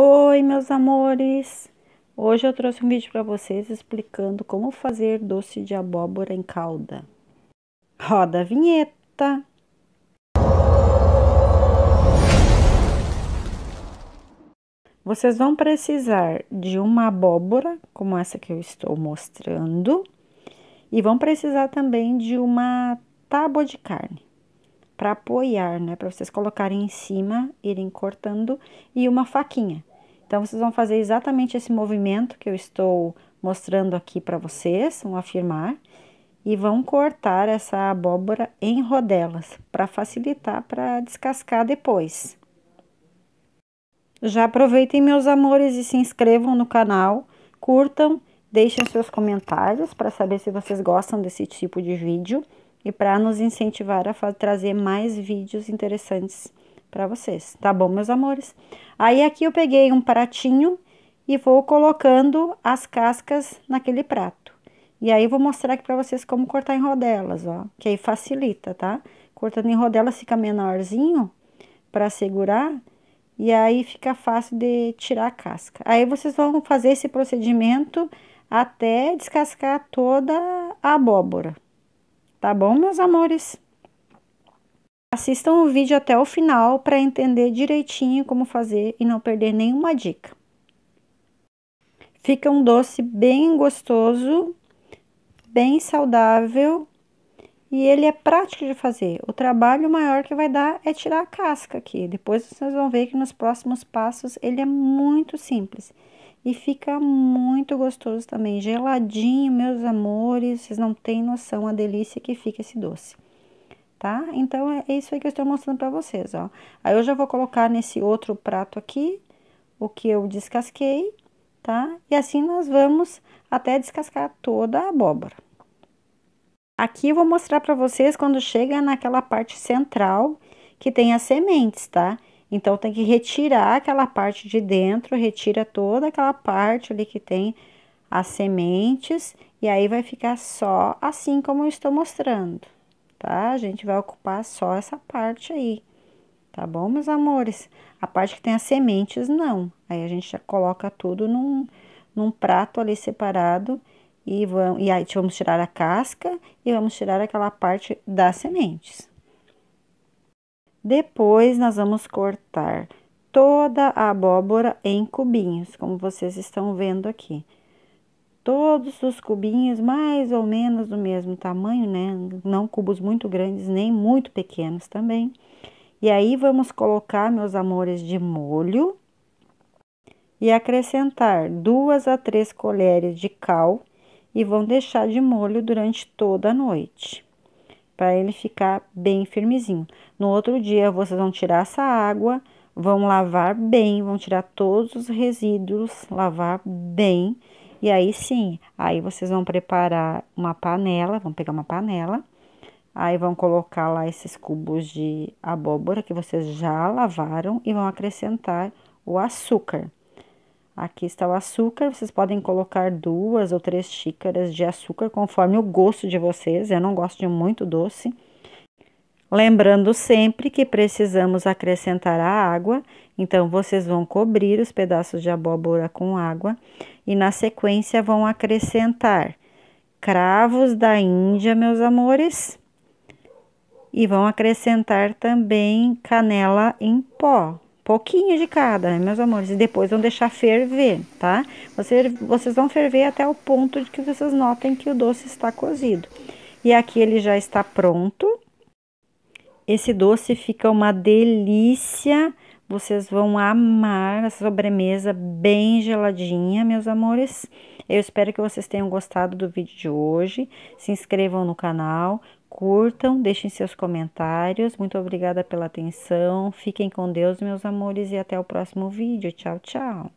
Oi, meus amores! Hoje eu trouxe um vídeo para vocês explicando como fazer doce de abóbora em calda. Roda a vinheta! Vocês vão precisar de uma abóbora, como essa que eu estou mostrando, e vão precisar também de uma tábua de carne para apoiar, né? Para vocês colocarem em cima, irem cortando, e uma faquinha então, vocês vão fazer exatamente esse movimento que eu estou mostrando aqui para vocês, vão afirmar, e vão cortar essa abóbora em rodelas, para facilitar para descascar depois. Já aproveitem, meus amores, e se inscrevam no canal, curtam, deixem seus comentários para saber se vocês gostam desse tipo de vídeo e para nos incentivar a trazer mais vídeos interessantes para vocês, tá bom, meus amores? Aí aqui eu peguei um pratinho e vou colocando as cascas naquele prato. E aí vou mostrar aqui para vocês como cortar em rodelas, ó, que aí facilita, tá? Cortando em rodelas fica menorzinho para segurar e aí fica fácil de tirar a casca. Aí vocês vão fazer esse procedimento até descascar toda a abóbora. Tá bom, meus amores? Assistam o vídeo até o final para entender direitinho como fazer e não perder nenhuma dica. Fica um doce bem gostoso, bem saudável e ele é prático de fazer. O trabalho maior que vai dar é tirar a casca aqui. Depois vocês vão ver que nos próximos passos ele é muito simples e fica muito gostoso também, geladinho, meus amores. Vocês não têm noção a delícia que fica esse doce tá? Então, é, é isso aí que eu estou mostrando para vocês, ó. Aí, eu já vou colocar nesse outro prato aqui, o que eu descasquei, tá? E assim, nós vamos até descascar toda a abóbora. Aqui, eu vou mostrar para vocês quando chega naquela parte central, que tem as sementes, tá? Então, tem que retirar aquela parte de dentro, retira toda aquela parte ali que tem as sementes, e aí vai ficar só assim como eu estou mostrando tá? A gente vai ocupar só essa parte aí, tá bom, meus amores? A parte que tem as sementes, não. Aí a gente já coloca tudo num, num prato ali separado e, vão e aí vamos tirar a casca e vamos tirar aquela parte das sementes. Depois, nós vamos cortar toda a abóbora em cubinhos, como vocês estão vendo aqui todos os cubinhos mais ou menos do mesmo tamanho, né? Não cubos muito grandes nem muito pequenos também. E aí vamos colocar, meus amores, de molho e acrescentar duas a três colheres de cal e vão deixar de molho durante toda a noite, para ele ficar bem firmezinho. No outro dia vocês vão tirar essa água, vão lavar bem, vão tirar todos os resíduos, lavar bem e aí sim, aí vocês vão preparar uma panela, vão pegar uma panela, aí vão colocar lá esses cubos de abóbora que vocês já lavaram e vão acrescentar o açúcar. Aqui está o açúcar, vocês podem colocar duas ou três xícaras de açúcar conforme o gosto de vocês. Eu não gosto de muito doce, Lembrando sempre que precisamos acrescentar a água, então vocês vão cobrir os pedaços de abóbora com água e na sequência vão acrescentar cravos da Índia, meus amores, e vão acrescentar também canela em pó, pouquinho de cada, né, meus amores, e depois vão deixar ferver, tá? Vocês, vocês vão ferver até o ponto de que vocês notem que o doce está cozido. E aqui ele já está pronto esse doce fica uma delícia. Vocês vão amar essa sobremesa bem geladinha, meus amores. Eu espero que vocês tenham gostado do vídeo de hoje. Se inscrevam no canal, curtam, deixem seus comentários. Muito obrigada pela atenção. Fiquem com Deus, meus amores, e até o próximo vídeo. Tchau, tchau.